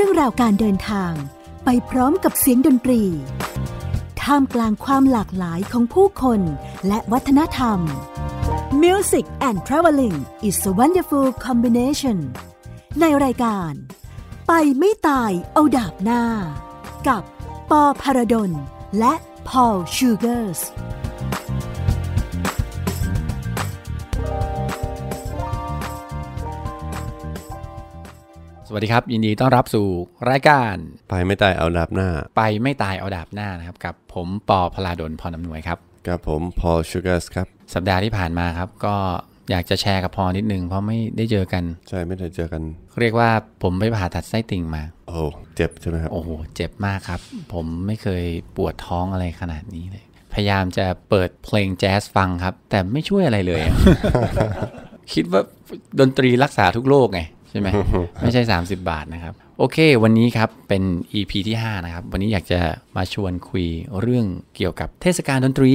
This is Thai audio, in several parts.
รื่องราวการเดินทางไปพร้อมกับเสียงดนตรี ท่ามกลางความหลากหลายของผู้คนและวัฒนธรรม Music and Traveling is a wonderful combination ในรายการ ไปไม่ตายเอาดาบหน้า กับปอพารดลและพอลชูเกอร์สสวัสดีครับ ยินดีต้อนรับสู่รายการ ไปไม่ตายเอาดาบหน้า ไปไม่ตายเอาดาบหน้านะครับ กับผมปอพลาดลพรนำหน่วยครับกับผมพอชูการ์สครับ สัปดาห์ที่ผ่านมาครับ ก็อยากจะแชร์กับพอนิดนึงเพราะไม่ได้เจอกัน ใช่ไม่ได้เจอกัน เรียกว่าผมไปผ่าตัดไส้ติ่งมา โอ้เจ็บใช่ไหมครับโอ้โหเจ็บมากครับ ผมไม่เคยปวดท้องอะไรขนาดนี้เลย พยายามจะเปิดเพลงแจ๊สฟังครับ แต่ไม่ช่วยอะไรเลย คิดว่าดนตรีรักษาทุกโรคไงช่ไหมไม่ใช่ 30 บาทนะครับ โอเควันนี้ครับเป็น EP ที่5นะครับวันนี้อยากจะมาชวนคุยเรื่องเกี่ยวกับเทศกาลดนตรี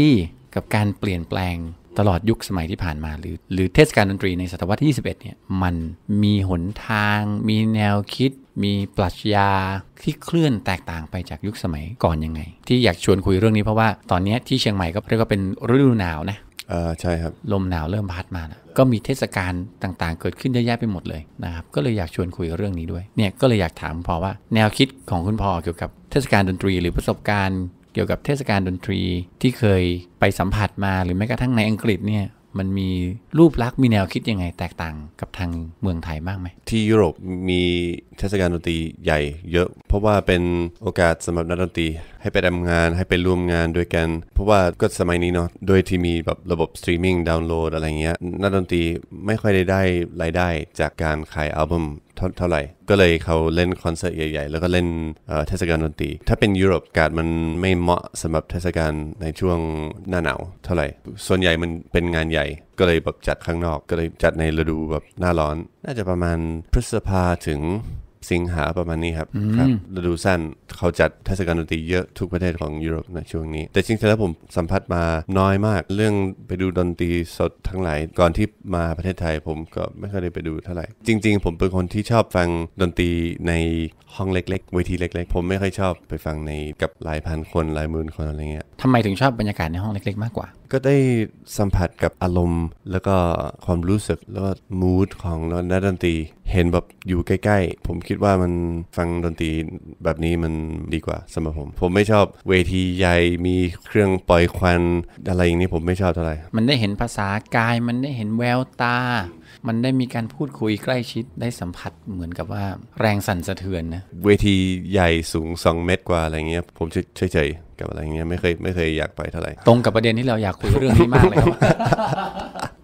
กับการเปลี่ยนแปลงตลอดยุคสมัยที่ผ่านมา หรือหรือเทศกาลดนตรีในศตวรรษที่ 21เนี่ยมันมีหนทาง มีแนวคิด มีปรัชญาที่เคลื่อนแตกต่างไปจากยุคสมัยก่อนยังไง ที่อยากชวนคุยเรื่องนี้เพราะว่าตอนนี้ที่เชียงใหม่ก็เรียกว่าเป็นฤดูหนาวนะอ่าใช่ครับลมหนาวเริ่มพัดมานะก็มีเทศกาลต่างๆ เกิดขึ้นเยอะแยะไปหมดเลยนะครับ ก็เลยอยากชวนคุยเรื่องนี้ด้วย เนี่ยก็เลยอยากถามพอว่า แนวคิดของคุณพอเกี่ยวกับเทศกาลดนตรีหรือประสบการณ์ เกี่ยวกับเทศกาลดนตรี ที่เคยไปสัมผัสมาหรือแม้กระทั่งในอังกฤษเนี่ยมันมีรูปลักษณ์มีแนวคิดยังไงแตกต่างกับทางเมืองไทยมากไหม ที่ยุโรปมีเทศกาลดนตรีใหญ่ เยอะเพราะว่าเป็นโอกาสสำาหรับนักดนตรี ให้ไปทำงาน ให้ไปร่วมงานด้วยกัน เพราะว่าก็สมัยนี้เนาะโดยที่มีแบบระบบสตรีมมิ่งดาวน์โหลดอะไรเงี้ยนักดนตรีไม่ค่อยได้ได้รายได้จากการขายอัลบั้มเท่าไหร่ก็เลยเขาเล่นคอนเสิร์ตใหญ่ๆ แล้วก็เล่นเทศกาลดนตรี ถ้าเป็นยุโรปการมันไม่เหมาะสำหรับเทศกาลในช่วงหน้าหนาวเท่าไหร่ ส่วนใหญ่มันเป็นงานใหญ่ ก็เลยแบบจัดข้างนอก ก็เลยจัดในฤดูแบบหน้าร้อน น่าจะประมาณพฤษภาถึงสิงหาประมาณนี้ครับครับ ฤดูสั้น เขาจัดเทศกาลดนตรีเยอะทุกประเทศของยุโรปในช่วงนี้ แต่จริงๆ แล้วผมสัมผัสมาน้อยมาก เรื่องไปดูดนตรีสดทั้งหลาย ก่อนที่มาประเทศไทยผมก็ไม่เคยได้ไปดูเท่าไหร่ จริง ๆ ผมเป็นคนที่ชอบฟังดนตรีในห้องเล็กๆเวทีเล็ก ๆ ผมไม่ค่อยชอบไปฟังในกับหลายพันคนหลายหมื่นคนอะไรเงี้ยทำไมถึงชอบบรรยากาศในห้องเล็ก ๆมากกว่าก็ได้สัมผัสกับอารมณ์ แล้วก็ความรู้สึก แล้วก็มูดของนักดนตรี เห็นแบบอยู่ใกล้ๆ ผมคิดว่ามันฟังดนตรีแบบนี้มันดีกว่าสำหรับผม ผมไม่ชอบเวทีใหญ่มีเครื่องปล่อยควันอะไรอย่างนี้ผมไม่ชอบเท่าไหร่ มันได้เห็นภาษากายมันได้เห็นแววตามันได้มีการพูดคุยใกล้ชิด ได้สัมผัสเหมือนกับว่าแรงสั่นสะเทือนนะเวทีใหญ่สูง 2 เมตรกว่าอะไรเงี้ย ผมเฉยๆ กับอะไรเงี้ยไม่เคยไม่เคยอยากไปเท่าไหร่ตรงกับประเด็นที่เราอยากคุยเรื่องนี้มากเลยครับ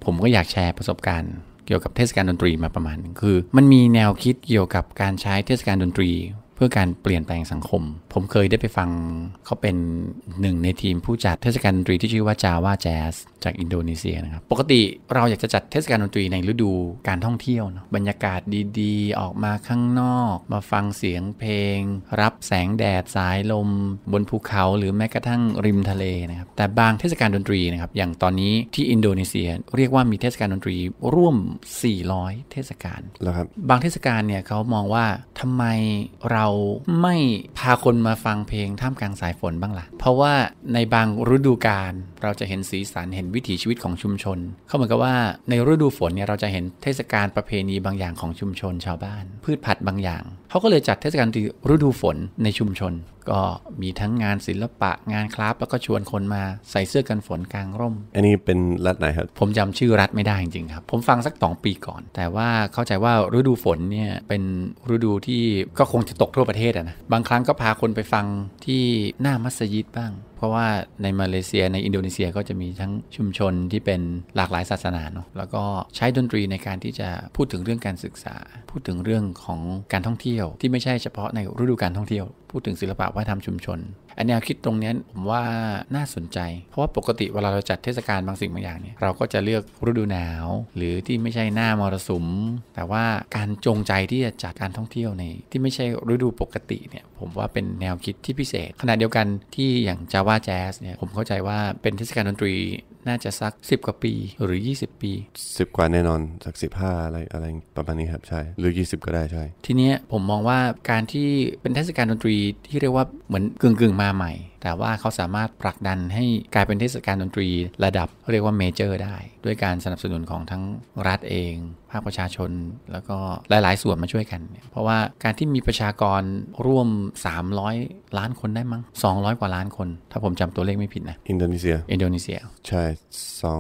ผมก็อยากแชร์ประสบการณ์เกี่ยวกับเทศกาลดนตรีมาประมาณคือ มันมีแนวคิดเกี่ยวกับการใช้เทศกาลดนตรีพื่อการเปลี่ยนแปลงสังคม ผมเคยได้ไปฟังเขาเป็นหนึ่งในทีมผู้จัดเทศกาลดนตรีที่ชื่อว่าจาว่าแจ๊สจากอินโดนีเซียนะครับ ปกติเราอยากจะจัดเทศกาลดนตรีในฤดูการท่องเที่ยวเนาะ บรรยากาศดีๆ ออกมาข้างนอก มาฟังเสียงเพลง รับแสงแดดสายลม บนภูเขาหรือแม้กระทั่งริมทะเลนะครับ แต่บางเทศกาลดนตรีนะครับอย่างตอนนี้ที่อินโดนีเซียเรียกว่ามีเทศกาลดนตรีร่วม 400 เทศกาลแล้วครับบางเทศกาลเนี่ยเขามองว่าทำไมเราราไม่พาคนมาฟังเพลงท่ามกลางสายฝนบ้างละ่ะเพราะว่าในบางฤดูกาลเราจะเห็นสีสันเห็นวิถีชีวิตของชุมชน เขาเหมือนกับว่า ในฤดูฝนเนี่ยเราจะเห็นเทศกาลประเพณีบางอย่างของชุมชนชาวบ้าน พืชผัดบางอย่างเขาก็เลยจัดเทศกาลฤดูฝนในชุมชนก็มีทั้งงานศิลปะงานคราฟแล้วก็ชวนคนมาใส่เสื้อกันฝนกลางร่ม อันนี้เป็นรัฐไหนครับ ผมจำชื่อรัฐไม่ได้จริงๆครับ ผมฟังสัก 2 ปีก่อน แต่ว่าเข้าใจว่าฤดูฝนเนี่ย เป็นฤดูที่ก็คงจะตกทั่วประเทศอะนะบางครั้งก็พาคนไปฟังที่หน้ามัสยิดบ้างเพราะว่าในมาเลเซียในอินโดนีเซียก็จะมีทั้งชุมชนที่เป็นหลากหลายศาสนาเนาะแล้วก็ใช้ดนตรีในการที่จะพูดถึงเรื่องการศึกษา พูดถึงเรื่องของการท่องเที่ยว ที่ไม่ใช่เฉพาะในฤดูการท่องเที่ยว พูดถึงศิลปะวัฒนธรรมชุมชนอันแนวคิดตรงนี้ผมว่าน่าสนใจ เพราะว่าปกติเวลาเราจัดเทศกาลบางสิ่งบางอย่างเนี่ยเราก็จะเลือกฤดูหนาว หรือที่ไม่ใช่หน้ามรสุมแต่ว่าการจงใจที่จะจัดการท่องเที่ยวใน ที่ไม่ใช่ฤดูปกติเนี่ยผมว่าเป็นแนวคิดที่พิเศษขณะเดียวกันที่อย่างจาว่าแจ๊สเนี่ยผมเข้าใจว่าเป็นเทศกาลดนตรีน่าจะสัก 10 กว่าปีหรือ 20 ปี 10 กว่าแน่นอนสัก 15 อะไรอะไรประมาณนี้ครับ ใช่ หรือ 20 ก็ได้ใช่ ทีเนี้ยผมมองว่าการที่เป็นเทศกาลดนตรีที่เรียกว่าเหมือนกึ่งกึ่งมาใหม่แต่ว่าเขาสามารถผลักดันให้กลายเป็นเทศกาลดนตรี ระดับเรียกว่าเมเจอร์ได้ ด้วยการสนับสนุนของทั้งรัฐเอง ภาคประชาชน แล้วก็หลายๆ ส่วนมาช่วยกัน เพราะว่าการที่มีประชากรร่วม 300 ล้านคนได้มั้ง 200 กว่าล้านคน ถ้าผมจำตัวเลขไม่ผิดนะ อินโดนีเซียอินโดนีเซียใช่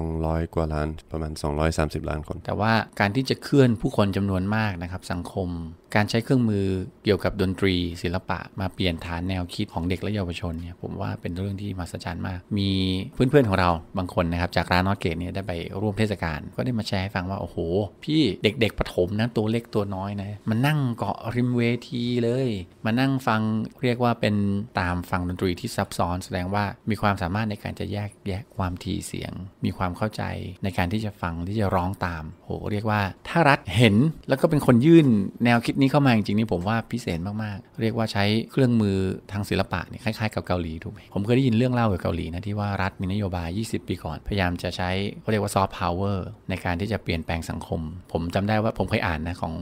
200 กว่าล้าน ประมาณ 230 ล้านคน แต่ว่าการที่จะเคลื่อนผู้คนจำนวนมากนะครับสังคมการใช้เครื่องมือเกี่ยวกับดนตรีศิลปะ มาเปลี่ยนฐานแนวคิดของเด็กและเยาวชนเนี่ยผมว่าเป็นเรื่องที่มหัศจรรย์มาก มีเพื่อนๆของเราบางคนนะครับจากร้านนอตเกตเนี่ยได้ไปร่วมเทศกาลก็ได้มาแชร์ให้ฟังว่า โอ้โห พี่เด็กๆ ประถมนะตัวเล็กตัวน้อยนะมานั่งเกาะริมเวทีเลย มานั่งฟังเรียกว่าเป็นตามฟังดนตรีที่ซับซ้อนแสดงว่ามีความสามารถในการจะแยกแยะความถี่เสียง มีความเข้าใจในการที่จะฟังที่จะร้องตามโหเรียกว่า ถ้ารัฐเห็นแล้วก็เป็นคนยื่นแนวคิดนี้เข้ามาจริงๆนี่ผมว่าพิเศษมาก ๆ เรียกว่าใช้เครื่องมือทางศิลปะเนี่ยคล้าย ๆ กับเกาหลีถูกไหมผมเคยได้ยินเรื่องเล่าเกี่ยวกับเกาหลีนะที่ว่ารัฐมีนโยบาย 20 ปีก่อน พยายามจะใช้เขาเรียกว่าซอฟต์พาวเวอร์ในการที่จะเปลี่ยนแปลงสังคม ผมจำได้ว่าผมเคยอ่านนะของ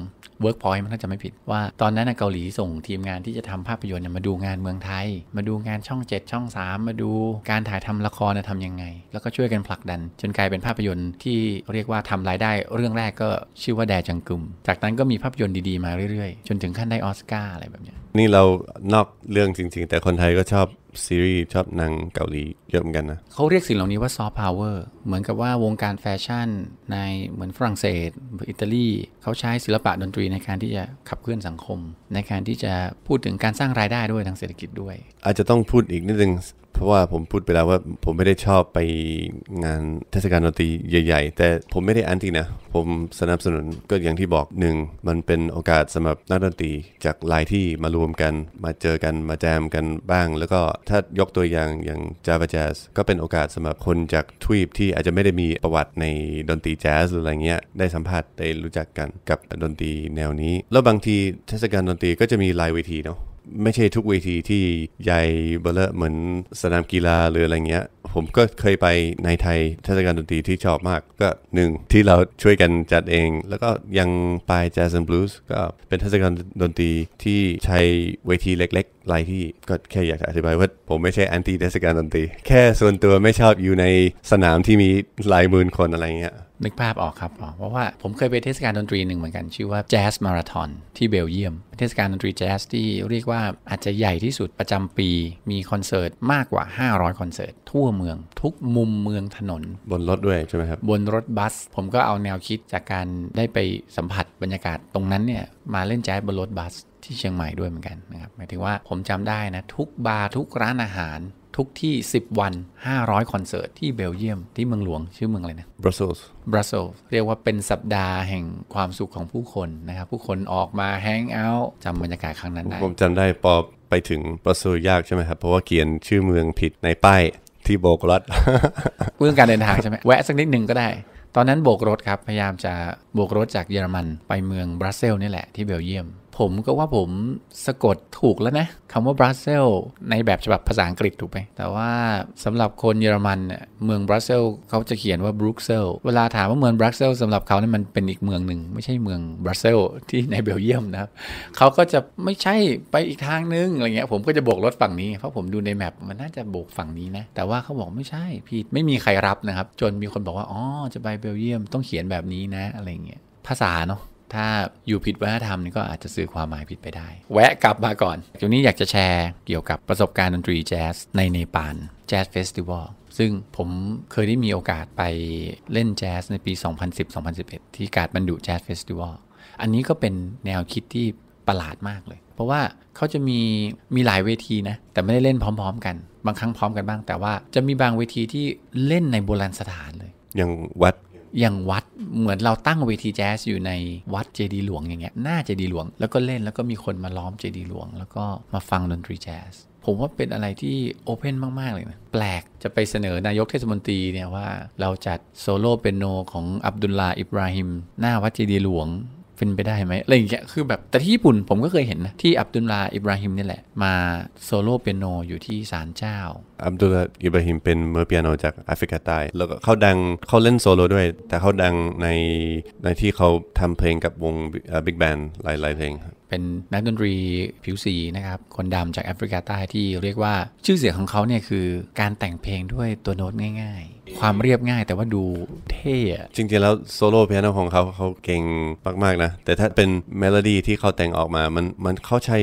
Workpoint มันน่าจะไม่ผิดว่าตอนนั้นนะเกาหลีส่งทีมงานที่จะทำภาพยนตร์มาดูงานเมืองไทย มาดูงานช่อง 7 ช่อง 3 มาดูการถ่ายทำละคระทำยังไง แล้วก็ช่วยกันผลักดัน จนกลายเป็นภาพยนตร์ที่เรียกว่าทำรายได้เรื่องแรกก็ชื่อว่าแดจังกุมจากนั้นก็มีภาพยนตร์ดีๆมาเเรื่อยๆจนถึงขั้นไดออสการ์อะไรแบบนี้ นี่เรานอกเรื่องจริงๆ แต่คนไทยก็ชอบซีรีส์ชอบนางเกาหลีเยอะเหมือนกันนะ เขาเรียกสิ่งเหล่านี้ว่าซอฟต์พาวเวอร์ เหมือนกับว่าวงการแฟชั่นในเหมือนฝรั่งเศส อิตาลีเขาใช้ศิลปะดนตรีในการที่จะขับเคลื่อนสังคม ในการที่จะพูดถึงการสร้างรายได้ด้วยทางเศรษฐกิจด้วย อาจจะต้องพูดอีกนิดนึงเพราะว่าผมพูดไปแล้วว่าผมไม่ได้ชอบไปงานเทศกาลดนตรีใหญ่ๆ แต่ผมไม่ได้อันตีนะ ผมสนับสนุนก็อย่างที่บอกหนึ่งมันเป็นโอกาสสำหรับนักดนตรีจากหลายที่มารวมกันมาเจอกันมาแจมกันบ้าง แล้วก็ถ้ายกตัวอย่างอย่างแจ๊ a แจ๊สก็เป็นโอกาสสำหรับคนจากทวีปที่อาจจะไม่ได้มีประวัติในดนตรีแจ๊สหรืออะไรเงี้ยได้สัมผัสได้รู้จักกันกับดนตรีแนวนี้แล้วบางทีเทศกาลดนตรีก็จะมีลายเวทีเนาะไม่ใช่ทุกเวทีที่ใหญ่เบลเลอเหมือนสนามกีฬาหรืออะไรเงี้ย ผมก็เคยไปในไทยเทศกาลดนตรีที่ชอบมากก็หนึ่งที่เราช่วยกันจัดเอง แล้วก็ยังไปแจ๊สและบลูส์ก็เป็นเทศกาลดนตรีที่ใช้เวทีเล็กๆหลายที่ก็แค่อยากจะอธิบาย ว่าผมไม่ใช่แอนตี้เทศกาลดนตรี แค่ส่วนตัวไม่ชอบอยู่ในสนามที่มีหลายหมื่นคนอะไรเงี้ยนึกภาพออกครับ เพราะว่าผมเคยไปเทศกาลดนตรีหนึ่งเหมือนกัน ชื่อว่าแจ๊สมาราทอนที่เบลเยียม เทศกาลดนตรีแจ๊สที่เรียกว่าอาจจะใหญ่ที่สุดประจำปีมีคอนเสิร์ตมากกว่า 500 คอนเสิร์ตทั่วเมือง ทุกมุมเมืองถนน บนรถด้วยใช่ไหมครับ บนรถบัสผมก็เอาแนวคิดจากการได้ไปสัมผัสบรรยากาศ ตรงนั้นเนี่ยมาเล่นแจ๊สบนรถบัสที่เชียงใหม่ด้วยเหมือนกันนะครับหมายถึงว่าผมจำได้นะทุกบาร์ทุกร้านอาหารทุกที่ 10 วัน 500 คอนเสิร์ต ที่เบลเยียมที่เมืองหลวงชื่อเมืองอะไรนะบรัสเซลส์บรัสเซลส์เรียกว่าเป็นสัปดาห์แห่งความสุขของผู้คนนะครับ ผู้คนออกมาแฮงเอาท์จำบรรยากาศครั้งนั้นได้ ผมจำได้พอไปถึงบรัสเซลส์ยากใช่ไหมครับ เพราะว่าเขียนชื่อเมืองผิดในป้ายที่โบกรถเรื่องการเดินทางใช่ไหมแวะสักนิดหนึ่งก็ได้ ตอนนั้นโบกรถครับพยายามจะโบกรถจากเยอรมัน ไปเมืองบรัสเซลส์นี่แหละที่เบลเยียมผมก็ว่าผมสะกดถูกแล้วนะคำว่าบรัสเซลในแบบฉบับภาษาอังกฤษถูกไหมแต่ว่าสำหรับคนเยอรมันเนี่ยเมืองบรัสเซลเขาจะเขียนว่าบรุกเซลเวลาถามว่าเมืองบรัสเซลสำหรับเขาเนี่ยมันเป็นอีกเมืองหนึ่ง ไม่ใช่เมืองบรัสเซลที่ในเบลเยียมนะครับเขาก็จะไม่ใช่ไปอีกทางนึงอะไรเงี้ยผมก็จะโบกรถฝั่งนี้ เพราะผมดูในแมปมันน่าจะโบกฝั่งนี้นะ แต่ว่าเขาบอกไม่ใช่ผิดไม่มีใครรับนะครับ จนมีคนบอกว่าอ๋อจะไปเบลเยียมต้องเขียนแบบนี้นะอะไรเงี้ยภาษาเนาะถ้าอยู่ผิดวัฒนธรรมนี่ก็อาจจะสื่อความหมายผิดไปได้ แวะกลับมาก่อนตรงนี้อยากจะแชร์เกี่ยวกับประสบการณ์ดนตรีแจ๊สในเนปาลแจ๊สเฟสติวัลซึ่งผมเคยได้มีโอกาสไปเล่นแจ๊สในปี 2010-2011 ที่กาดบรรดุแจ๊สเฟสติวัลอันนี้ก็เป็นแนวคิดที่ประหลาดมากเลย เพราะว่าเขาจะมีมีหลายเวทีนะ แต่ไม่ได้เล่นพร้อมๆกันบางครั้งพร้อมกันบ้าง แต่ว่า จะมีบางเวทีที่เล่นในโบราณสถานเลยอย่างวัดอย่างวัดเหมือนเราตั้งเวทีแจ๊สอยู่ในวัดเจดีหลวงอย่างเงี้ยหน้าเจดีหลวง แล้วก็เล่นแล้วก็มีคนมาล้อมเจดีหลวง แล้วก็มาฟังดนตรีแจ๊สผมว่าเป็นอะไรที่โอเพนมาก ๆ เลยนะ แปลกจะไปเสนอนายกเทศมนตรีเนี่ยว่า เราจัดโซโล่เปนโนของอับดุลลาอิบราฮิมหน้าวัดเจดีหลวงเป็นไปได้ไหมอะไรอย่างเงี้ย คือแบบแต่ที่ญี่ปุ่นผมก็เคยเห็นนะ ที่อับดุลลาอิบราฮิมนี่แหละ มาโซโล่เปียโนอยู่ที่ศาลเจ้า อับดุลลาอิบราฮิมเป็นมือเปียโนจากแอฟริกาใต้แล้วก็เขาดังเขาเล่นโซโล่ด้วย แต่เขาดังในในที่เขาทำเพลงกับวงบิ๊กแบนด์หลายๆเพลง เป็นนักดนตรีผิวสีนะครับ คนดำจากแอฟริกาใต้ที่เรียกว่าชื่อเสียงของเขาเนี่ยคือการแต่งเพลงด้วยตัวโน้ตง่ายความเรียบง่ายแต่ว่าดูเท่อะจริงๆแล้วโซโล่เปียโนของเขาเขาเก่งมากๆนะแต่ถ้าเป็นเมโลดี้ที่เขาแต่งออกมามันมันเขาใช้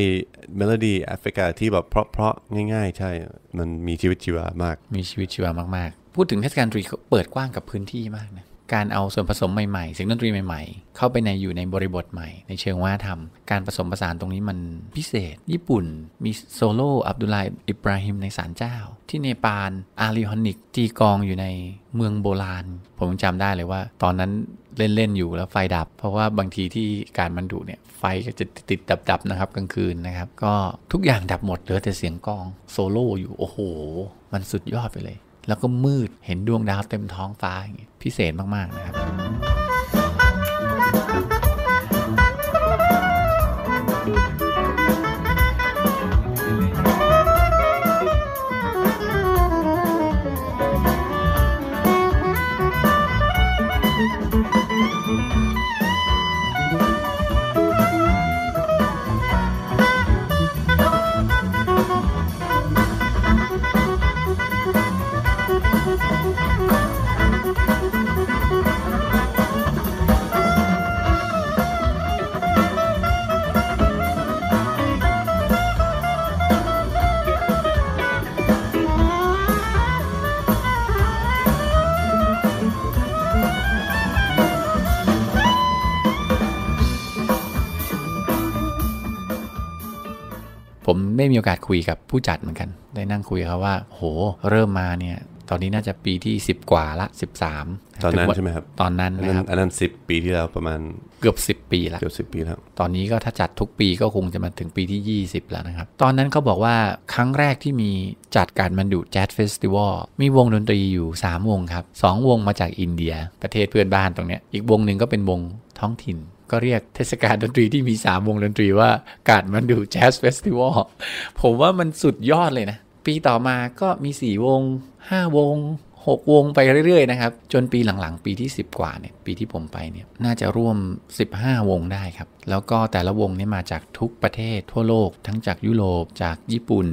เมโลดี้แอฟริกา ที่แบบเพราะๆ ง่ายๆ ใช่ มันมีชีวิตชีวามาก มีชีวิตชีวามากๆ พูดถึงเทศกาลดนตรีเปิดกว้างกับพื้นที่มากนะการเอาส่วนผสมใหม่ๆ เสียงดนตรีใหม่ๆ เข้าไปในอยู่ในบริบทใหม่ ในเชิงวัฒนธรรม การผสมผสานตรงนี้มันพิเศษ ญี่ปุ่นมีโซโล่อับดุลไลอิบราฮิม ในศาลเจ้า ที่เนปาล อาริฮอนิกตีกองอยู่ในเมืองโบราณ ผมจำได้เลยว่าตอนนั้นเล่นๆอยู่แล้วไฟดับ เพราะว่าบางทีที่การมันดุเนี่ยไฟก็จะติดดับๆนะครับกลางคืนนะครับก็ทุกอย่างดับหมดเหลือแต่เสียงกองโซโล่อยู่โอ้โหมันสุดยอดไปเลยแล้วก็มืด เห็นดวงดาวเต็มท้องฟ้าอย่างเงี้ยพิเศษมาก ๆ นะครับได้มีโอกาสคุยกับผู้จัดเหมือนกัน ได้นั่งคุยเขาว่า โห เริ่มมาเนี่ย ตอนนี้น่าจะปีที่ 10 กว่าละ 13 ตอนนั้นใช่ไหมครับ ตอนนั้นนะครับ อันนั้น 10 ปีที่แล้วประมาณเกือบ 10 ปีละเกือบ 10 ปีแล้ว ตอนนี้ก็ถ้าจัดทุกปีก็คงจะมาถึงปีที่ 20 แล้วนะครับ ตอนนั้นเขาบอกว่าครั้งแรกที่มีจัดการมันดุแจ๊สเฟสติวัลมีวงดนตรีอยู่ 3 วงครับ 2วงมาจากอินเดียประเทศเพื่อนบ้านตรงเนี้ยอีกวงหนึ่งก็เป็นวงท้องถิ่นก็เรียกเทศกาลดนตรีที่มีสามวงดนตรีว่าการมันดูแจ๊สเฟสติวัลผมว่ามันสุดยอดเลยนะ ปีต่อมาก็มีสี่วงห้าวงหกวงไปเรื่อยๆนะครับ จนปีหลังๆ ปีที่ 10 กว่าเนี่ยปีที่ผมไปเนี่ยน่าจะร่วม 15 วงได้ครับ แล้วก็แต่ละวงเนี่ยมาจากทุกประเทศทั่วโลกทั้งจากยุโรปจากญี่ปุ่น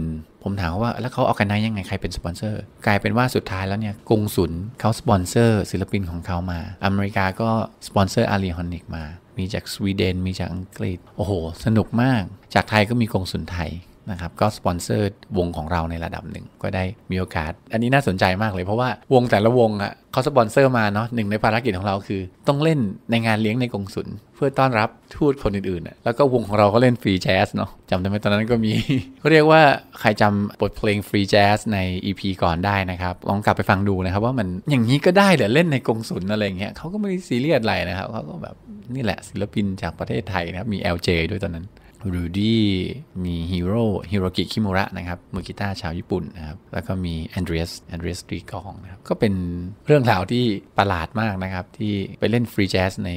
ผมถามว่าแล้วเขาออกกันได้ยังไงใครเป็นสปอนเซอร์กลายเป็นว่าสุดท้ายแล้วเนี่ยกงสุนเขาสปอนเซอร์ ศิลปินของเขามา อเมริกาก็สปอนเซอร์อารีฮอนิกมามีจากสวีเดนมีจากอังกฤษโอ้โห สนุกมาก จากไทยก็มีกองสุนไทยนะครับก็สปอนเซอร์วงของเราในระดับหนึ่งก็ได้มีโอกาสอันนี้น่าสนใจมากเลย เพราะว่าวงแต่ละวงอ่ะเขาสปอนเซอร์มาเนาะหนึ่งในภารกิจของเราคือ ต้องเล่นในงานเลี้ยงในกงสุล เพื่อต้อนรับทูตคนอื่นๆ่ะแล้วก็วงของเราก็เล่นฟรีแจ๊สเนาะจำได้ไหมตอนนั้นก็มีเขาเรียกว่า ใครจำบทเพลงฟรีแจ๊สใน EP ก่อนได้นะครับ ลองกลับไปฟังดูนะครับว่ามันอย่างนี้ก็ได้เหรอเล่นในกงสุลอะไรเงี้ยเขาก็ไม่ได้ซีเรียสอะไรนะครับเขาก็แบบนี่แหละศิลปินจากประเทศไทยนะครับมี LJ ด้วยตอนนั้นรูดี้มีฮิโร่ฮิโรกิคิมูระนะครับมือกีตาร์ชาวญี่ปุ่นนะครับ แล้วก็มีแอนเดรียส แอนเดรียสตรีกองนะครับ ก็เป็นเรื่องราวที่ประหลาดมากนะครับ ที่ไปเล่นฟรีแจ๊สใน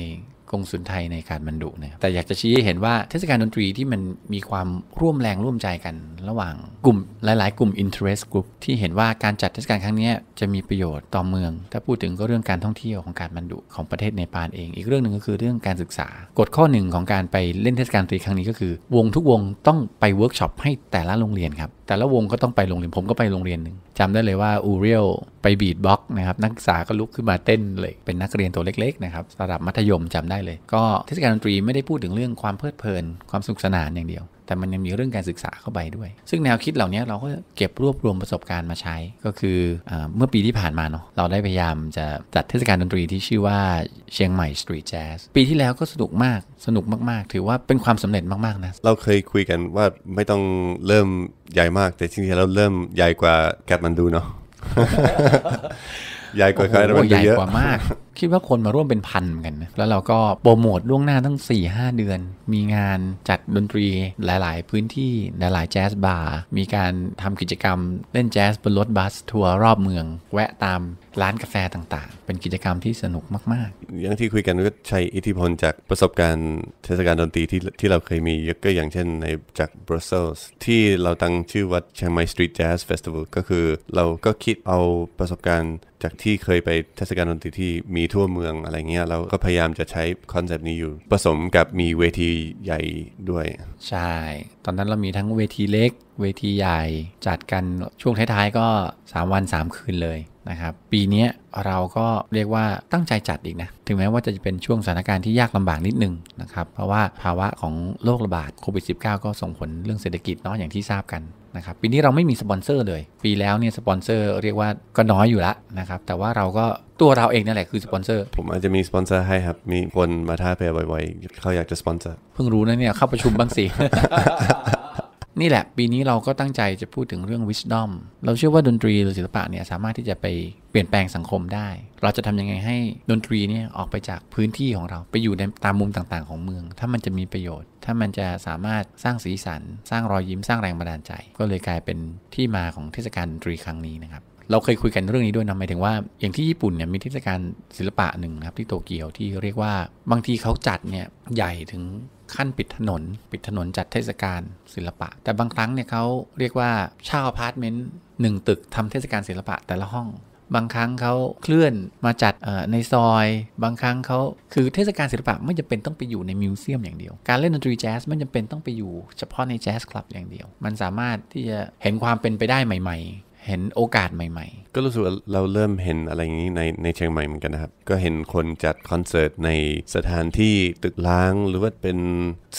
กงสุนไทยในการบรรดุนะแต่อยากจะชี้ให้เห็นว่าเทศกาลดนตรีที่มันมีความร่วมแรงร่วมใจกันระหว่างกลุ่มหลาย ๆ กลุ่ม interest group ที่เห็นว่าการจัดเทศกาลครั้งนี้จะมีประโยชน์ต่อเมือง ถ้าพูดถึงก็เรื่องการท่องเที่ยวของการบรรดุของประเทศเนปาลเอง อีกเรื่องหนึ่งก็คือเรื่องการศึกษา กฎข้อหนึ่งของการไปเล่นเทศกาลดนตรีครั้งนี้ก็คือ วงทุกวงต้องไปเวิร์กช็อปให้แต่ละโรงเรียนครับแต่ละวงก็ต้องไปโรงเรียนผมก็ไปโรงเรียนหนึ่งจำได้เลยว่า อูเรียลไปบีดบ็อกนะครับ นักศึกษาก็ลุกขึ้นมาเต้นเลยเป็นนักเรียนตัวเล็กๆ นะครับระดับมัธยมจำได้เลย ก็เทศกาลดนตรีไม่ได้พูดถึงเรื่องความเพลิดเพลิน ความสนุกสนานอย่างเดียวแต่มันยังมีเรื่องการศึกษาเข้าไปด้วย ซึ่งแนวคิดเหล่านี้เราก็เก็บรวบรวมประสบการณ์มาใช้ ก็คืออเมื่อปีที่ผ่านมาเนาะเราได้พยายามจะจัดเทศกาลดนตรีที่ชื่อว่าเชียงใหม่สตรีทแจ๊สปีที่แล้วก็สนุกมาก สนุกมากๆ ถือว่าเป็นความสำเร็จมากๆนะ เราเคยคุยกันว่าไม่ต้องเริ่มใหญ่มาก แต่จริงๆเราเริ่มใหญ่กว่าแกดมันดูเนาะ ใหญ่กว่าใครเราเยอะใหญ่กว่ามากคิดว่าคนมาร่วมเป็นพันเหมือนกันนะแล้วเราก็โปรโมทล่วงหน้าตั้ง 4-5 เดือน มีงานจัดดนตรีหลายๆ พื้นที่ หลาย ๆ แจ๊สบาร์ มีการทำกิจกรรมเล่นแจ๊สบนรถบัสทัวร์รอบเมือง แวะตามร้านกาแฟต่างๆ เป็นกิจกรรมที่สนุกมาก ๆ อย่างที่คุยกันก็ใช้อิทธิพลจากประสบการณ์เทศกาลดนตรีที่ที่เราเคยมีก็อย่างเช่นในจากบรัสเซลส์ที่เราตั้งชื่อว่าเชียงใหม่สตรีทแจ๊สเฟสติวัลก็คือเราก็คิดเอาประสบการณ์จากที่เคยไปเทศกาลดนตรีที่มีี้ทั่วเมือง อะไรเงี้ยเราก็พยายามจะใช้คอนเซปต์นี้อยู่ ผสมกับมีเวทีใหญ่ด้วย ใช่ ตอนนั้นเรามีทั้งเวทีเล็กเวทีใหญ่ จัดกันช่วงท้ายๆ ก็ 3 วัน 3 คืนเลยนะครับ ปีนี้เราก็เรียกว่าตั้งใจจัดอีกนะ ถึงแม้ว่าจะเป็นช่วงสถานการณ์ที่ยากลำบากนิดนึงนะครับ เพราะว่าภาวะของโรคระบาดโควิด -19 ก็ส่งผลเรื่องเศรษฐกิจเนาะอย่างที่ทราบกันนะครับปีนี้เราไม่มีสปอนเซอร์เลย ปีแล้วเนี่ยสปอนเซอร์เรียกว่าก็น้อยอยู่ละนะครับแต่ว่าเราก็ตัวเราเองนั่นแหละคือสปอนเซอร์ผมอาจจะมีสปอนเซอร์ให้ครับ มีคนมาท้าเพย์บ่อยๆเขาอยากจะสปอนเซอร์เพิ่งรู้นะเนี่ยเข้าประชุมบ้างสินี่แหละ ปีนี้เราก็ตั้งใจจะพูดถึงเรื่อง wisdom เราเชื่อว่าดนตรีหรือศิลปะเนี่ยสามารถที่จะไปเปลี่ยนแปลงสังคมได้ เราจะทำยังไงให้ดนตรีเนี่ยออกไปจากพื้นที่ของเราไปอยู่ในตามมุมต่างๆ ของเมือง ถ้ามันจะมีประโยชน์ ถ้ามันจะสามารถสร้างสีสัน สร้างรอยยิ้มสร้างแรงบันดาลใจ ก็เลยกลายเป็นที่มาของเทศกาลดนตรีครั้งนี้นะครับเราเคยคุยกันเรื่องนี้ด้วยนะหมายถึงว่าอย่างที่ญี่ปุ่นเนี่ยมีเทศกาลศิลปะหนึ่งครับที่โตเกียวที่เรียกว่าบางทีเขาจัดเนี่ยใหญ่ถึงขั้นปิดถนน ปิดถนนจัดเทศกาลศิลปะ แต่บางครั้งเนี่ยเขาเรียกว่าเช่าอพาร์ตเมนต์หนึ่งตึกทำเทศกาลศิลปะแต่ละห้อง บางครั้งเขาเคลื่อนมาจัดในซอย บางครั้งเขาคือเทศกาลศิลปะไม่จำเป็นต้องไปอยู่ในมิวเซียมอย่างเดียว การเล่นดนตรีแจ๊สไม่จำเป็นต้องไปอยู่ เฉพาะในแจ๊สคลับอย่างเดียว มันสามารถที่จะเห็นความเป็นไปได้ใหม่เห็นโอกาสใหม่ๆ ก็รู้สึกว่าเราเริ่มเห็นอะไรอย่างนี้ในในเชียงใหม่เหมือนกันนะครับ ก็เห็นคนจัดคอนเสิร์ตในสถานที่ตึกล้างหรือว่าเป็น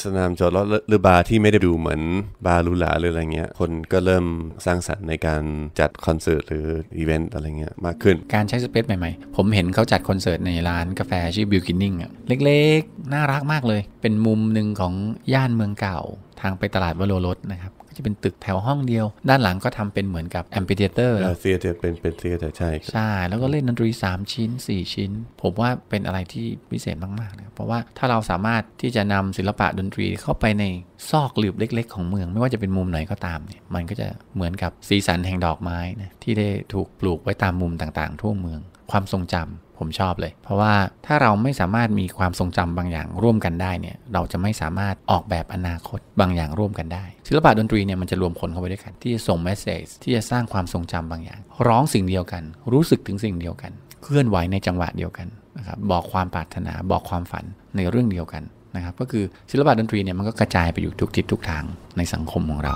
สนามจอดรถหรือบาร์ที่ไม่ได้ดูเหมือนบาร์ลูลาหรืออะไรเงี้ย คนก็เริ่มสร้างสรรค์ในการจัดคอนเสิร์ตหรืออีเวนต์อะไรเงี้ยมากขึ้น การใช้สเปซใหม่ๆ ผมเห็นเขาจัดคอนเสิร์ตในร้านกาแฟชื่อบิวกินนิ่งอ่ะ เล็กๆน่ารักมากเลย เป็นมุมหนึ่งของย่านเมืองเก่า ทางไปตลาดวโรรสนะครับจะเป็นตึกแถวห้องเดียว ด้านหลังก็ทำเป็นเหมือนกับแอมพิเทเตอร์เซียเตอร์เป็นเป็นเซียเตอร์ใช่ใช่ แล้วก็เล่นดนตรี 3 ชิ้น 4 ชิ้น ผมว่าเป็นอะไรที่พิเศษมากๆนะเพราะว่าถ้าเราสามารถที่จะนำศิลปะดนตรีเข้าไปในซอกหลืบเล็กๆของเมือง ไม่ว่าจะเป็นมุมไหนก็ตามเนี่ยมันก็จะเหมือนกับสีสันแห่งดอกไม้นะที่ได้ถูกปลูกไว้ตามมุมต่างๆ ทั่วเมืองความทรงจำผมชอบเลย เพราะว่าถ้าเราไม่สามารถมีความทรงจำบางอย่างร่วมกันได้เนี่ย เราจะไม่สามารถออกแบบอนาคตบางอย่างร่วมกันได้ ศิลปะดนตรีเนี่ยมันจะรวมคนเข้าไปด้วยกัน ที่จะส่งเมสเซจที่จะสร้างความทรงจำบางอย่าง ร้องสิ่งเดียวกัน รู้สึกถึงสิ่งเดียวกัน เคลื่อนไหวในจังหวะเดียวกันนะครับบอกความปรารถนาบอกความฝันในเรื่องเดียวกันนะครับก็คือศิลปะดนตรีเนี่ยมันก็กระจายไปอยู่ทุกทิศทุกทางในสังคมของเรา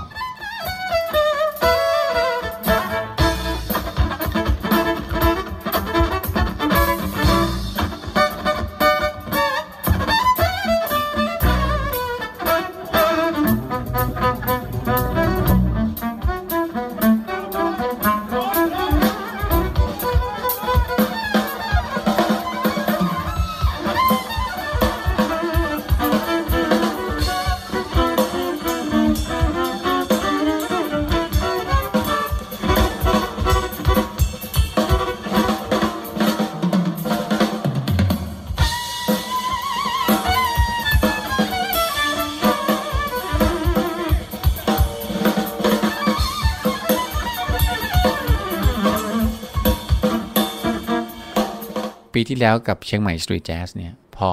ที่แล้วกับเชียงใหม่สตรีทแจ๊สเนี่ยพอ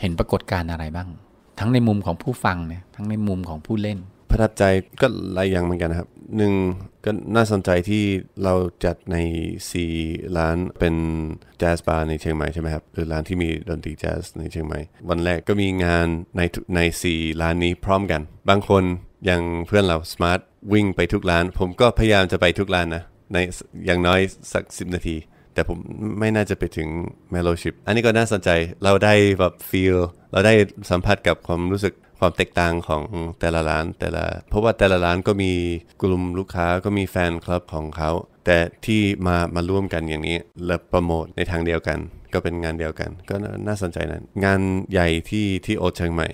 เห็นปรากฏการณ์อะไรบ้าง ทั้งในมุมของผู้ฟังเนี่ยทั้งในมุมของผู้เล่นประทับใจก็หลายอย่างเหมือนกันนะครับ หนึ่งก็น่าสนใจที่เราจัดใน4ีร้านเป็นแจ๊สบาร์ในเชียงใหม่ใช่ไหมครับคือร้านที่มีดนตรีแจ๊สในเชียงใหม่ วันแรกก็มีงานในใน4ีร้านนี้พร้อมกัน บางคนอย่างเพื่อนเราสมาร์ทวิ่งไปทุกร้านผมก็พยายามจะไปทุกร้านนะในอย่างน้อยสักสิบนาทีแต่ผมไม่น่าจะไปถึงเมโลชิปอันนี้ก็น่าสนใจ เราได้แบบฟีล เราได้สัมผัสกับความรู้สึกความแตกต่างของแต่ละร้าน แต่ละ เพราะว่าแต่ละร้านก็มีกลุ่มลูกค้าก็มีแฟนคลับของเขา แต่ที่มามาร่วมกันอย่างนี้ และโปรโมทในทางเดียวกัน ก็เป็นงานเดียวกัน ก็น่าสนใจนะงานใหญ่ที่ที่โอเชียงใหม่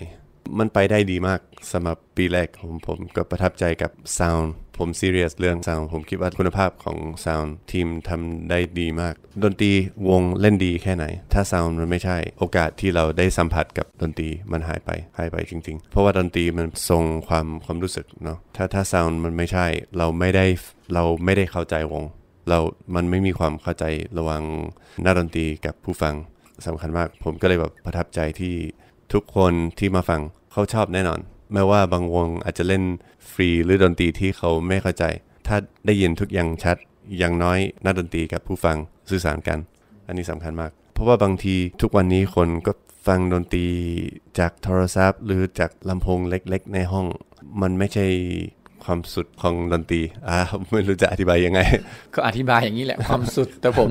มันไปได้ดีมากสำหรับปีแรกผมผมก็ประทับใจกับซาวน์ผมซีเรียสเรื่องซาวผมคิดว่าคุณภาพของซาวทีมทำได้ดีมากดนตรีวงเล่นดีแค่ไหน ถ้าซาวมันไม่ใช่ โอกาสที่เราได้สัมผัสกับดนตรีมันหายไปหายไปจริง ๆ เพราะว่าดนตรีมันทรงความความรู้สึกเนาะถ้าถ้าซาวมันไม่ใช่เราไม่ได้ เราไม่ได้เข้าใจวง เรา มันไม่มีความเข้าใจระวังงนักดนตรีกับผู้ฟังสำคัญมาก ผมก็เลยแบบประทับใจที่ทุกคนที่มาฟังเขาชอบแน่นอนแม้ว่าบางวงอาจจะเล่นฟรีหรือดนตรีที่เขาไม่เข้าใจ ถ้าได้ยินทุกอย่างชัดอย่างน้อยนักดนตรีกับผู้ฟังสื่อสารกัน อันนี้สำคัญมาก เพราะว่าบางทีทุกวันนี้คนก็ฟังดนตรีจากโทรศัพท์หรือจากลำโพงเล็กๆในห้อง มันไม่ใช่ความสุดของดนตรีอ่าไม่รู้จะอธิบายยังไง ก็อธิบายอย่างนี้แหละ ความสุดแต่ผม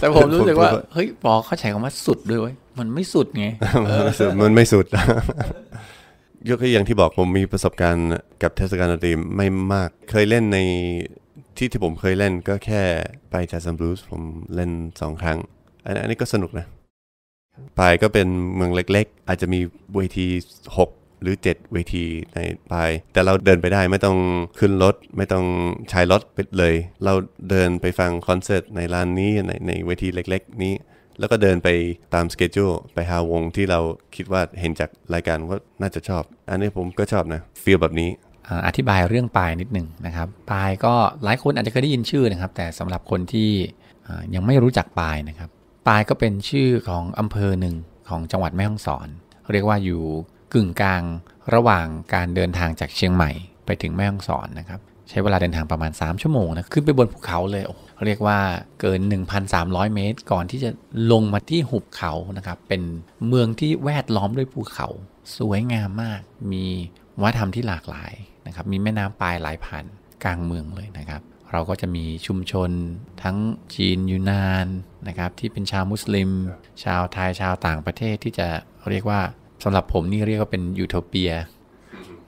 แต่ผมรู้สึกว่าเฮ้ยมอเขาใช้คำว่าสุดด้วยเว้ยมันไม่สุดไงมันไม่สุด ยกตัวอย่างที่บอกผมมีประสบการณ์กับเทศกาลดนตรีไม่มากเคยเล่นในที่ที่ผมเคยเล่นก็แค่ไปแจสัมบลูส์ผมเล่นสองครั้ง อันนี้ก็สนุกนะไปก็เป็นเมืองเล็กๆ อาจจะมีเวทีหกหรือ 7 เวทีในปลาย แต่เราเดินไปได้ไม่ต้องขึ้นรถไม่ต้องใช้รถไปเลย เราเดินไปฟังคอนเสิร์ตในร้านนี้ ในในเวทีเล็กๆ นี้ แล้วก็เดินไปตามสเกจจูไปหาวงที่เราคิดว่าเห็นจากรายการว่าน่าจะชอบ อันนี้ผมก็ชอบนะฟีลแบบนี้ อธิบายเรื่องปลายนิดหนึ่งนะครับ ปลายก็หลายคนอาจจะเคยได้ยินชื่อนะครับ แต่สำหรับคนที่ยังไม่รู้จักปลายนะครับ ปลายก็เป็นชื่อของอำเภอหนึ่งของจังหวัดแม่ฮ่องสอน เรียกว่าอยู่กึ่งกลางระหว่างการเดินทางจากเชียงใหม่ไปถึงแม่ฮ่องสอนนะครับ ใช้เวลาเดินทางประมาณ 3 ชั่วโมงนะขึ้นไปบนภูเขาเลยเรียกว่าเกิน 1,300 เมตรก่อนที่จะลงมาที่หุบเขานะครับเป็นเมืองที่แวดล้อมด้วยภูเขา สวยงามมาก มีวัฒนธรรมที่หลากหลายนะครับมีแม่น้ำปลายหลาผ่านกลางเมืองเลยนะครับ เราก็จะมีชุมชนทั้งจีนยูนานนะครับที่เป็นชาวมุสลิม ชาวไทยชาวต่างประเทศที่จะเรียกว่าสำหรับผมนี่เรียกว่าเป็นยูโทเปีย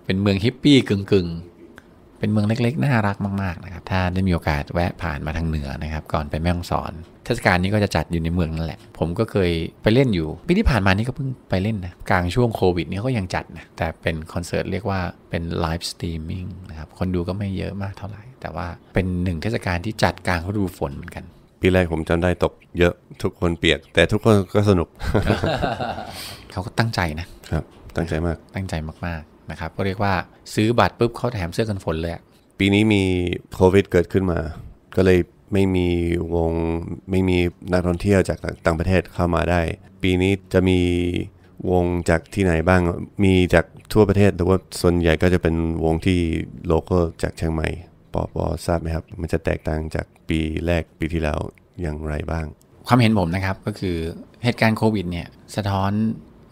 เป็นเมืองฮิปปี้กึง่งๆ เป็นเมืองเล็กๆ น่ารักมากๆนะครับถ้าได้มีโอกาสแวะผ่านมาทางเหนือนะครับ ก่อนไปแม่ฮ่องสอน เทศกาลนี้ก็จะจัดอยู่ในเมืองนั่นแหละ ผมก็เคยไปเล่นอยู่ ปีที่ผ่านมานี่ก็เพิ่งไปเล่นนะ กลางช่วงโควิดนี่ก็ยังจัดนะแต่เป็นคอนเสิร์ตเรียกว่าเป็นไลฟ์สตรีมมิ่งนะครับคนดูก็ไม่เยอะมากเท่าไหร่แต่ว่าเป็นหนึ่งเทศกาลที่จัดกลางฤดูฝนเหมือนกันปีแรกผมจำได้ตกเยอะทุกคนเปียกแต่ทุกคนก็สนุกเขาก็ตั้งใจนะครับ ตั้งใจมากตั้งใจมากๆนะครับก็เรียกว่าซื้อบัตรปุ๊บเขาแถมเสื้อกันฝนเลยปีนี้มีโควิดเกิดขึ้นมา ก็เลยไม่มีวงไม่มีนักท่องเที่ยวจากต่างประเทศเข้ามาได้ ปีนี้จะมีวงจากที่ไหนบ้างมีจากทั่วประเทศแต่ว่าส่วนใหญ่ก็จะเป็นวงที่โลโกลจากเชียงใหม่ปอปอทราบไหมครับมันจะแตกต่างจากปีแรกปีที่แล้วอย่างไรบ้าง ความเห็นผมนะครับก็คือเหตุการณ์โควิดเนี่ย สะท้อน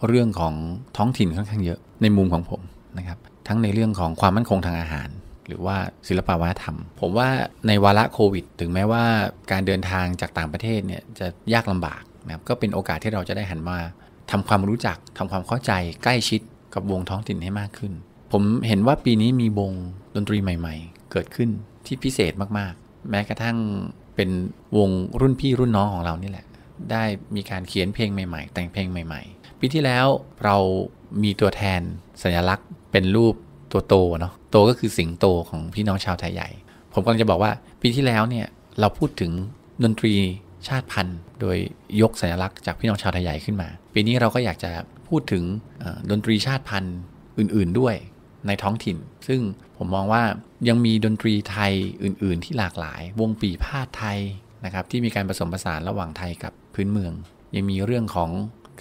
เรื่องของท้องถิ่นค่อนข้างเยอะในมุมของผมนะครับทั้งในเรื่องของความมั่นคงทางอาหาร หรือว่าศิลปวัฒนธรรมผมว่าในวาระโควิดถึงแม้ว่าการเดินทางจากต่างประเทศเนี่ยจะยากลำบากนะครับก็เป็นโอกาสที่เราจะได้หันมาทำความรู้จัก ทำความเข้าใจใกล้ชิดกับวงท้องถิ่นให้มากขึ้น ผมเห็นว่าปีนี้มีวงดนตรีใหม่ ๆ เกิดขึ้นที่พิเศษมากๆ แม้กระทั่งเป็นวงรุ่นพี่รุ่นน้องของเรานี่แหละ ได้มีการเขียนเพลงใหม่ๆ แต่งเพลงใหม่ๆปีที่แล้วเรามีตัวแทนสัญลักษณ์เป็นรูปตัวโตเนาะโตก็คือสิงโตของพี่น้องชาวไทยใหญ่ ผมกำลังจะบอกว่าปีที่แล้วเนี่ยเราพูดถึงดนตรีชาติพันธุ์ โดยยกสัญลักษณ์จากพี่น้องชาวไทยใหญ่ขึ้นมา ปีนี้เราก็อยากจะพูดถึงดนตรีชาติพันธุ์อื่นๆด้วยในท้องถิ่น ซึ่งผมมองว่ายังมีดนตรีไทยอื่นๆ ที่หลากหลาย วงปีพาดไทยนะครับที่มีการผสมผสานระหว่างไทยกับพื้นเมือง ยังมีเรื่องของ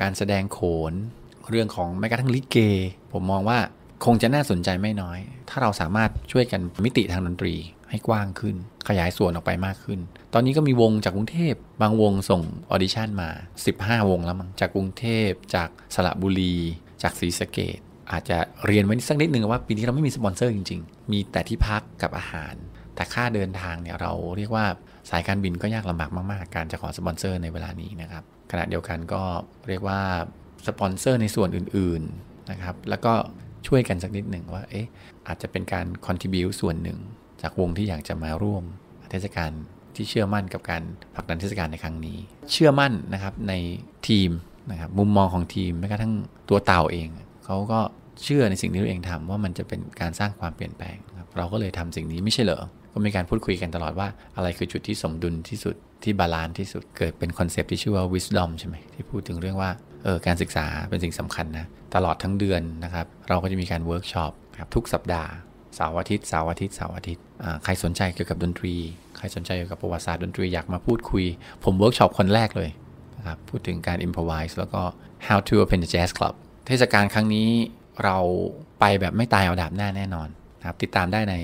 การแสดงโขนเรื่องของแม้กระทั่งลิเก ผมมองว่าคงจะน่าสนใจไม่น้อย ถ้าเราสามารถช่วยกันมิติทางดนตรีให้กว้างขึ้น ขยายส่วนออกไปมากขึ้น ตอนนี้ก็มีวงจากกรุงเทพ บางวงส่งออดิชั่นมา 15 วงแล้วมั้งจากกรุงเทพ จากสระบุรี จากศรีสะเกดอาจจะเรียนไว้สักนิดนึงว่า ปีนี้เราไม่มีสปอนเซอร์จริง ๆ มีแต่ที่พักกับอาหาร แต่ค่าเดินทางเนี่ยเราเรียกว่าสายการบินก็ยากลำบากมาก ๆการจะขอสปอนเซอร์ในเวลานี้นะครับขณะเดียวกันก็เรียกว่า สปอนเซอร์ในส่วนอื่นๆนะครับแล้วก็ช่วยกันสักนิดหนึ่งว่าเอ๊ะอาจจะเป็นการคอนทิบิวส่วนหนึ่ง จากวงที่อยากจะมาร่วมเทศกาลที่เชื่อมั่นกับการผลักดันเทศกาลในครั้งนี้ เชื่อมั่นนะครับในทีมนะครับมุมมองของทีมแม้กระทั่งตัวเต่าเอง เขาก็เชื่อในสิ่งที่ตัวเองทำว่ามันจะเป็นการสร้างความเปลี่ยนแปลงเราก็เลยทำสิ่งนี้ไม่ใช่เหรอก็มีการพูดคุยกันตลอดว่าอะไรคือจุดที่สมดุลที่สุดที่บาลานซ์ที่สุดเกิดเป็นคอนเซปที่ชื่อว่า wisdom ใช่ไหมที่พูดถึงเรื่องว่าเออการศึกษาเป็นสิ่งสำคัญนะ ตลอดทั้งเดือนนะครับ เราก็จะมีการเวิร์กช็อปครับทุกสัปดาห์เสาร์อาทิตย์เสาร์อาทิตย์เสาร์อาทิตย์ใครสนใจเกี่ยวกับดนตรี ใครสนใจเกี่ยวกับประวัติศาสตร์ดนตรีอยากมาพูดคุย ผมเวิร์กช็อปคนแรกเลยนะครับพูดถึงการ improvise แล้วก็ how to open the jazz club เทศกาลครั้งนี้เราไปแบบไม่ตายเอาดาบหน้าแน่นอนครับติดตามได้ใน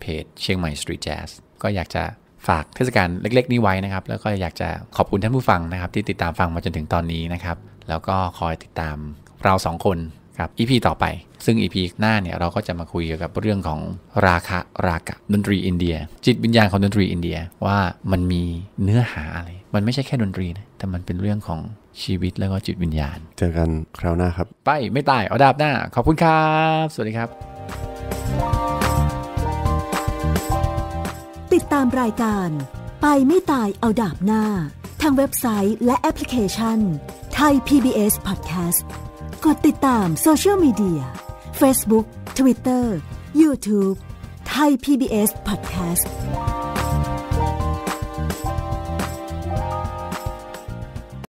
เพจเชียงใหม่สตรีทแจ๊สก็อยากจะฝากเทศกาลเล็กๆนี้ไว้นะครับ แล้วก็อยากจะขอบคุณท่านผู้ฟังนะครับ ที่ติดตามฟังมาจนถึงตอนนี้นะครับ แล้วก็คอยติดตามเราสองคนรับ EP ต่อไป ซึ่ง EP หน้าเนี่ยเราก็จะมาคุยเกี่ยวกับเรื่องของราคะ รากะดนตรีอินเดีย จิตวิญญาณของดนตรีอินเดียว่ามันมีเนื้อหาอะไรมันไม่ใช่แค่ดนตรีนะแต่มันเป็นเรื่องของชีวิตแล้วก็จิตวิญญาณเจอกันคราวหน้าครับไปไม่ตายเอาดาบหน้า ขอบคุณครับ สวัสดีครับตามรายการไปไม่ตายเอาดาบหน้าทางเว็บไซต์และแอปพลิเคชันไทย PBS Podcast กดติดตามโซเชียลมีเดีย Facebook Twitter YouTube ไทย PBS Podcast